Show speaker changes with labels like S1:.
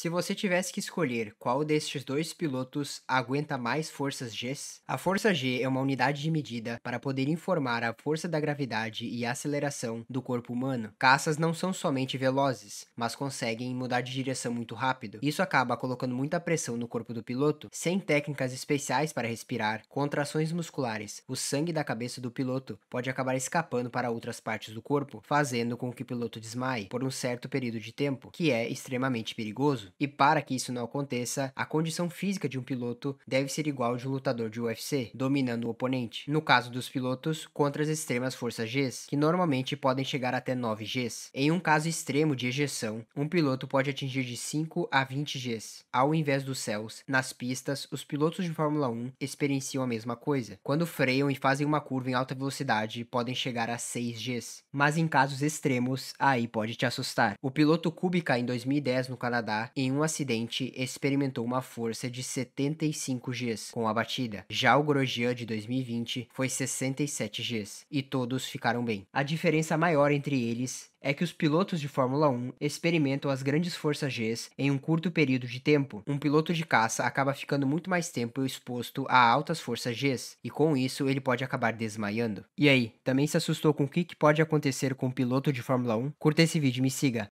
S1: Se você tivesse que escolher qual destes dois pilotos aguenta mais forças G, a força G é uma unidade de medida para poder informar a força da gravidade e aceleração do corpo humano. Caças não são somente velozes, mas conseguem mudar de direção muito rápido. Isso acaba colocando muita pressão no corpo do piloto. Sem técnicas especiais para respirar, contrações musculares, o sangue da cabeça do piloto pode acabar escapando para outras partes do corpo, fazendo com que o piloto desmaie por um certo período de tempo, que é extremamente perigoso. E para que isso não aconteça, a condição física de um piloto deve ser igual de um lutador de UFC, dominando o oponente. No caso dos pilotos, contra as extremas forças Gs, que normalmente podem chegar até 9 Gs. Em um caso extremo de ejeção, um piloto pode atingir de 5 a 20 Gs. Ao invés dos céus, nas pistas, os pilotos de Fórmula 1 experienciam a mesma coisa. Quando freiam e fazem uma curva em alta velocidade, podem chegar a 6 Gs. Mas em casos extremos, aí pode te assustar. O piloto Kubica em 2010 no Canadá em um acidente, experimentou uma força de 75 Gs com a batida. Já o Grosjean de 2020 foi 67 Gs, e todos ficaram bem. A diferença maior entre eles é que os pilotos de Fórmula 1 experimentam as grandes forças Gs em um curto período de tempo. Um piloto de caça acaba ficando muito mais tempo exposto a altas forças Gs, e com isso ele pode acabar desmaiando. E aí, também se assustou com o que pode acontecer com um piloto de Fórmula 1? Curta esse vídeo e me siga.